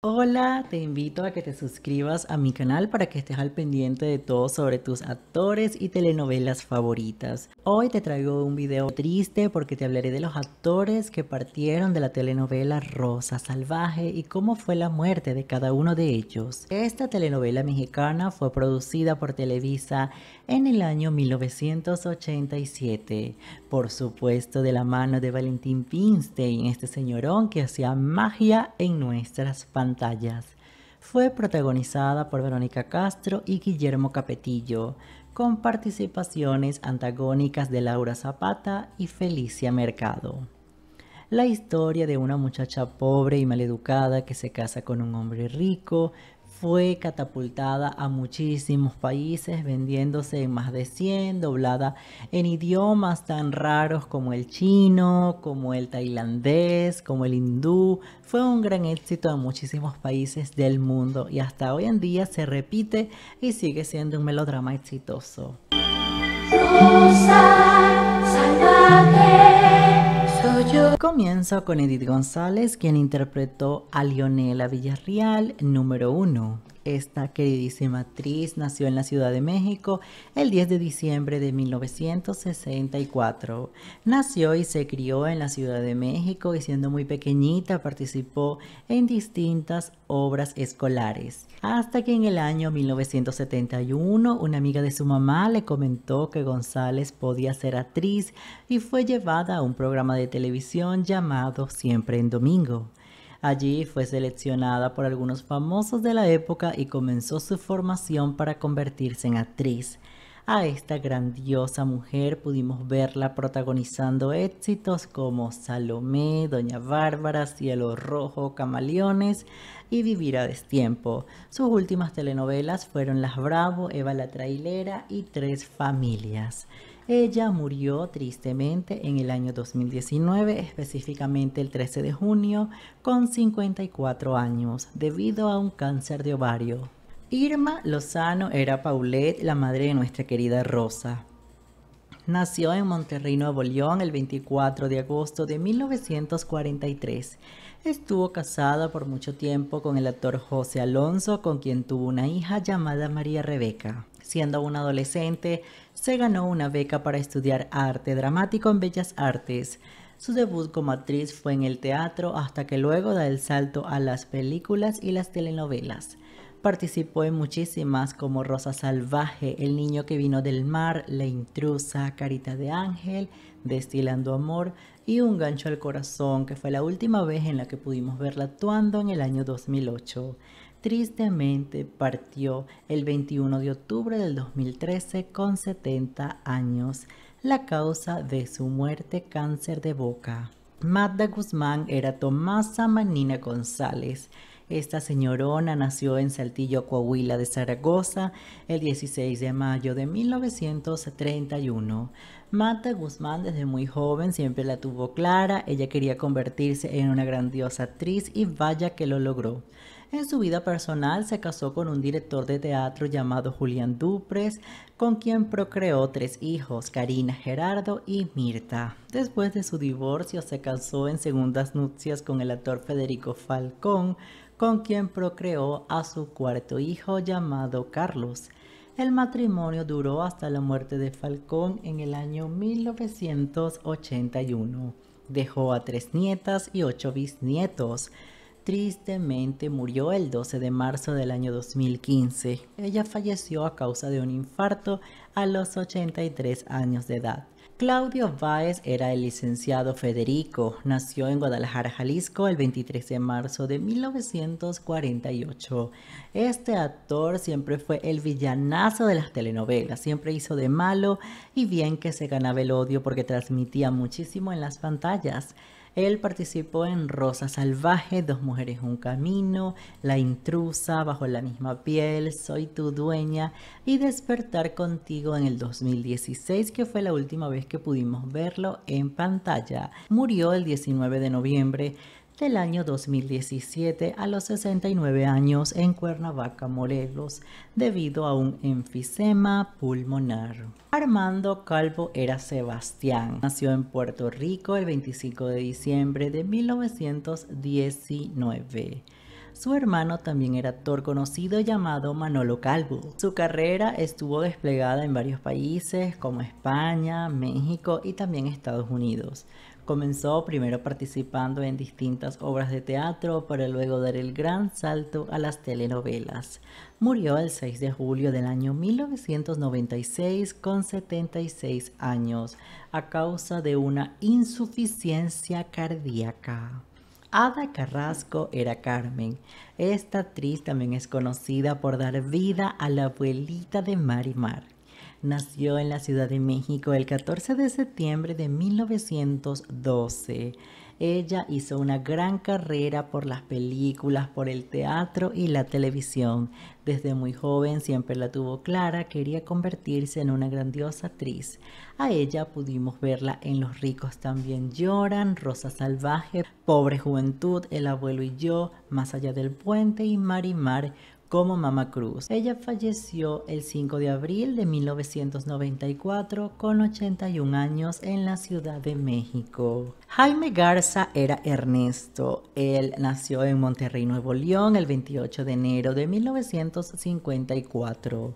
Hola, te invito a que te suscribas a mi canal para que estés al pendiente de todo sobre tus actores y telenovelas favoritas. Hoy te traigo un video triste porque te hablaré de los actores que partieron de la telenovela Rosa Salvaje y cómo fue la muerte de cada uno de ellos. Esta telenovela mexicana fue producida por Televisa en el año 1987, por supuesto de la mano de Valentín Pinstein, este señorón que hacía magia en nuestras pantallas. Fue protagonizada por Verónica Castro y Guillermo Capetillo, con participaciones antagónicas de Laura Zapata y Felicia Mercado la historia de una muchacha pobre y maleducada que se casa con un hombre rico, fue catapultada a muchísimos países, vendiéndose en más de 100, doblada en idiomas tan raros como el chino, como el tailandés, como el hindú. Fue un gran éxito en muchísimos países del mundo y hasta hoy en día se repite y sigue siendo un melodrama exitoso. Comienzo con Edith González, quien interpretó a Lionela Villarreal número 1. Esta queridísima actriz nació en la Ciudad de México el 10 de diciembre de 1964. Nació y se crió en la Ciudad de México y siendo muy pequeñita participó en distintas obras escolares. Hasta que en el año 1971 una amiga de su mamá le comentó que González podía ser actriz y fue llevada a un programa de televisión llamado Siempre en Domingo. Allí fue seleccionada por algunos famosos de la época y comenzó su formación para convertirse en actriz. A esta grandiosa mujer pudimos verla protagonizando éxitos como Salomé, Doña Bárbara, Cielo Rojo, Camaleones y Vivir a Destiempo. Sus últimas telenovelas fueron Las Bravo, Eva la Trailera y Tres Familias. Ella murió tristemente en el año 2019, específicamente el 13 de junio, con 54 años, debido a un cáncer de ovario. Irma Lozano era Paulette, la madre de nuestra querida Rosa. Nació en Monterrey, Nuevo León, el 24 de agosto de 1943 Estuvo casada por mucho tiempo con el actor José Alonso, con quien tuvo una hija llamada María Rebeca. Siendo una adolescente, se ganó una beca para estudiar arte dramático en Bellas Artes. Su debut como actriz fue en el teatro hasta que luego da el salto a las películas y las telenovelas. Participó en muchísimas como Rosa Salvaje, El Niño que vino del mar, La Intrusa, Carita de Ángel, Destilando Amor y Un gancho al corazón, que fue la última vez en la que pudimos verla actuando en el año 2008. Tristemente partió el 21 de octubre del 2013 con 70 años. La causa de su muerte cáncer de boca. Magda Guzmán era Tomasa Manina González. Esta señorona nació en Saltillo, Coahuila de Zaragoza, el 16 de mayo de 1931. Mata Guzmán desde muy joven siempre la tuvo clara, ella quería convertirse en una grandiosa actriz y vaya que lo logró. En su vida personal se casó con un director de teatro llamado Julián Dupres, con quien procreó tres hijos, Karina, Gerardo y Mirta. Después de su divorcio se casó en segundas nupcias con el actor Federico Falcón, con quien procreó a su cuarto hijo llamado Carlos. El matrimonio duró hasta la muerte de Falcón en el año 1981. Dejó a tres nietas y ocho bisnietos. Tristemente murió el 12 de marzo del año 2015. Ella falleció a causa de un infarto a los 83 años de edad. Claudio Báez era el licenciado Federico. Nació en Guadalajara, Jalisco, el 23 de marzo de 1948. Este actor siempre fue el villanazo de las telenovelas. Siempre hizo de malo y bien que se ganaba el odio porque transmitía muchísimo en las pantallas. Él participó en Rosa Salvaje, Dos Mujeres Un Camino, La Intrusa, Bajo la misma piel, Soy tu dueña y Despertar contigo en el 2016, que fue la última vez que pudimos verlo en pantalla. Murió el 19 de noviembre del año 2017 a los 69 años en Cuernavaca, Morelos, debido a un enfisema pulmonar. Armando Calvo era Sebastián. Nació en Puerto Rico el 25 de diciembre de 1919. Su hermano también era actor conocido llamado Manolo Calvo. Su carrera estuvo desplegada en varios países como España, México y también Estados Unidos Comenzó primero participando en distintas obras de teatro para luego dar el gran salto a las telenovelas. Murió el 6 de julio del año 1996 con 76 años a causa de una insuficiencia cardíaca. Ada Carrasco era Carmen. Esta actriz también es conocida por dar vida a la abuelita de Marimar. Nació en la Ciudad de México el 14 de septiembre de 1912. Ella hizo una gran carrera por las películas, por el teatro y la televisión. Desde muy joven siempre la tuvo clara, quería convertirse en una grandiosa actriz. A ella pudimos verla en Los ricos también lloran, Rosa Salvaje, Pobre Juventud, El abuelo y yo, Más allá del puente y Mar y Mar como Mama Cruz. Ella falleció el 5 de abril de 1994 con 81 años en la Ciudad de México. Jaime Garza era Ernesto. Él nació en Monterrey, Nuevo León, el 28 de enero de 1954.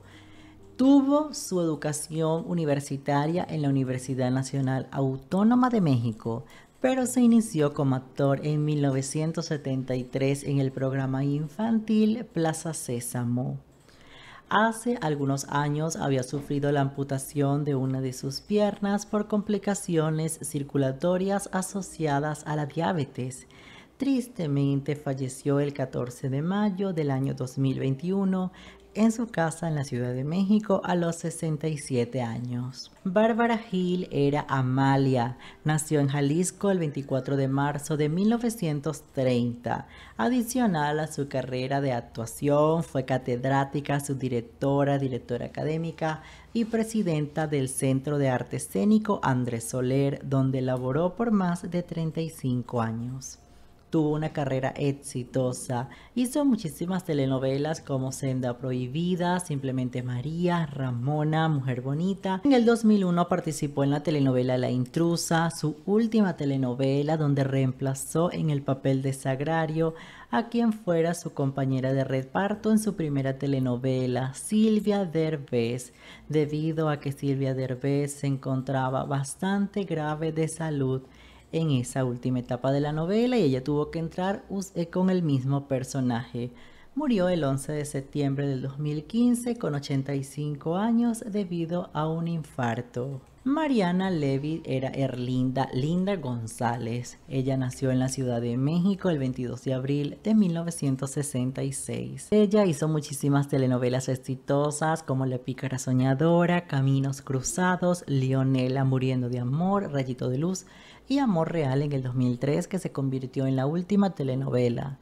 Tuvo su educación universitaria en la Universidad Nacional Autónoma de México, pero se inició como actor en 1973 en el programa infantil Plaza Sésamo. Hace algunos años había sufrido la amputación de una de sus piernas por complicaciones circulatorias asociadas a la diabetes Tristemente falleció el 14 de mayo del año 2021 en su casa en la Ciudad de México a los 67 años. Bárbara Gil era Amalia. Nació en Jalisco el 24 de marzo de 1930. Adicional a su carrera de actuación, fue catedrática, subdirectora, directora académica y presidenta del Centro de Arte Escénico Andrés Soler, donde laboró por más de 35 años tuvo una carrera exitosa. Hizo muchísimas telenovelas como Senda Prohibida, Simplemente María, Ramona, Mujer Bonita. En el 2001 participó en la telenovela La Intrusa, su última telenovela donde reemplazó en el papel de Sagrario a quien fuera su compañera de reparto en su primera telenovela, Silvia Derbez, debido a que Silvia Derbez se encontraba bastante grave de salud en esa última etapa de la novela y ella tuvo que entrar eh, con el mismo personaje. Murió el 11 de septiembre del 2015 con 85 años debido a un infarto. Mariana Levy era Erlinda Linda González. Ella nació en la Ciudad de México el 22 de abril de 1966. Ella hizo muchísimas telenovelas exitosas como La pícara soñadora, Caminos cruzados, Leonela muriendo de amor, Rayito de luz y Amor Real en el 2003, que se convirtió en la última telenovela.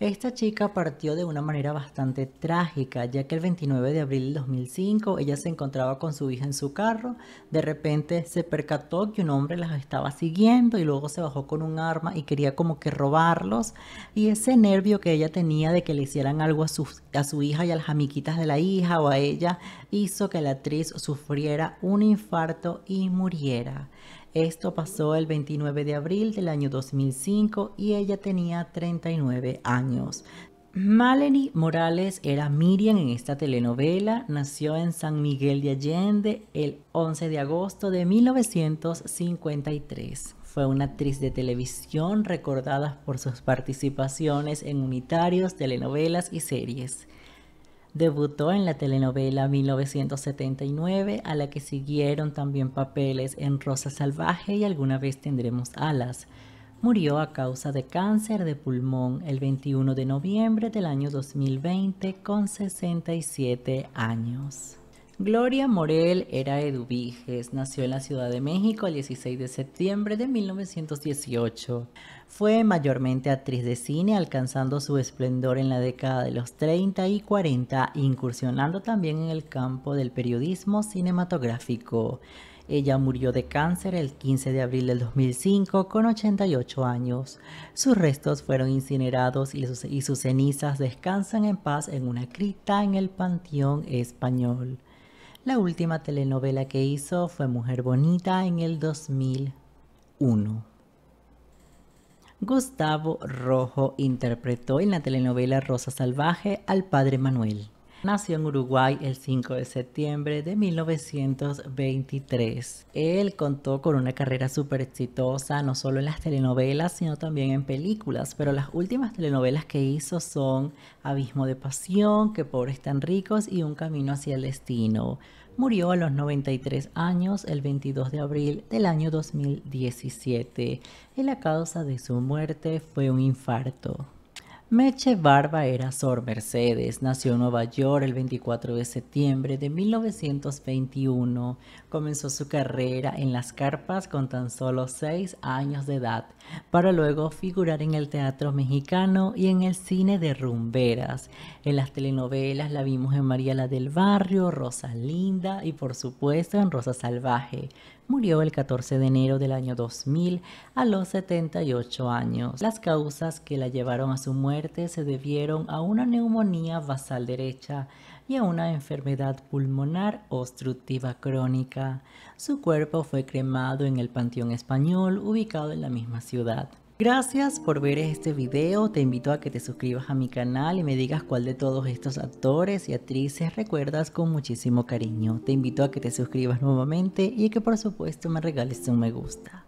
Esta chica partió de una manera bastante trágica, ya que el 29 de abril del 2005 ella se encontraba con su hija en su carro, de repente se percató que un hombre las estaba siguiendo y luego se bajó con un arma y quería como que robarlos y ese nervio que ella tenía de que le hicieran algo a su, a su hija y a las amiguitas de la hija o a ella hizo que la actriz sufriera un infarto y muriera. Esto pasó el 29 de abril del año 2005 y ella tenía 39 años. Maleni Morales era Miriam en esta telenovela, nació en San Miguel de Allende el 11 de agosto de 1953. Fue una actriz de televisión recordada por sus participaciones en unitarios, telenovelas y series. Debutó en la telenovela 1979, a la que siguieron también papeles en Rosa Salvaje y Alguna vez tendremos alas. Murió a causa de cáncer de pulmón el 21 de noviembre del año 2020 con 67 años. Gloria Morel era edubiges, nació en la Ciudad de México el 16 de septiembre de 1918. Fue mayormente actriz de cine, alcanzando su esplendor en la década de los 30 y 40, incursionando también en el campo del periodismo cinematográfico. Ella murió de cáncer el 15 de abril del 2005 con 88 años. Sus restos fueron incinerados y sus, y sus cenizas descansan en paz en una cripta en el Panteón Español. La última telenovela que hizo fue Mujer Bonita en el 2001. Gustavo Rojo interpretó en la telenovela Rosa Salvaje al padre Manuel. Nació en Uruguay el 5 de septiembre de 1923. Él contó con una carrera súper exitosa, no solo en las telenovelas, sino también en películas, pero las últimas telenovelas que hizo son Abismo de Pasión, Que pobres tan ricos y Un camino hacia el destino. Murió a los 93 años el 22 de abril del año 2017 y la causa de su muerte fue un infarto. Meche Barba era Sor Mercedes, nació en Nueva York el 24 de septiembre de 1921. Comenzó su carrera en las carpas con tan solo 6 años de edad, para luego figurar en el teatro mexicano y en el cine de rumberas. En las telenovelas la vimos en María la del Barrio, Rosa Linda y por supuesto en Rosa Salvaje murió el 14 de enero del año 2000 a los 78 años. Las causas que la llevaron a su muerte se debieron a una neumonía basal derecha y a una enfermedad pulmonar obstructiva crónica. Su cuerpo fue cremado en el Panteón Español, ubicado en la misma ciudad. Gracias por ver este video, te invito a que te suscribas a mi canal y me digas cuál de todos estos actores y actrices recuerdas con muchísimo cariño. Te invito a que te suscribas nuevamente y que por supuesto me regales un me gusta.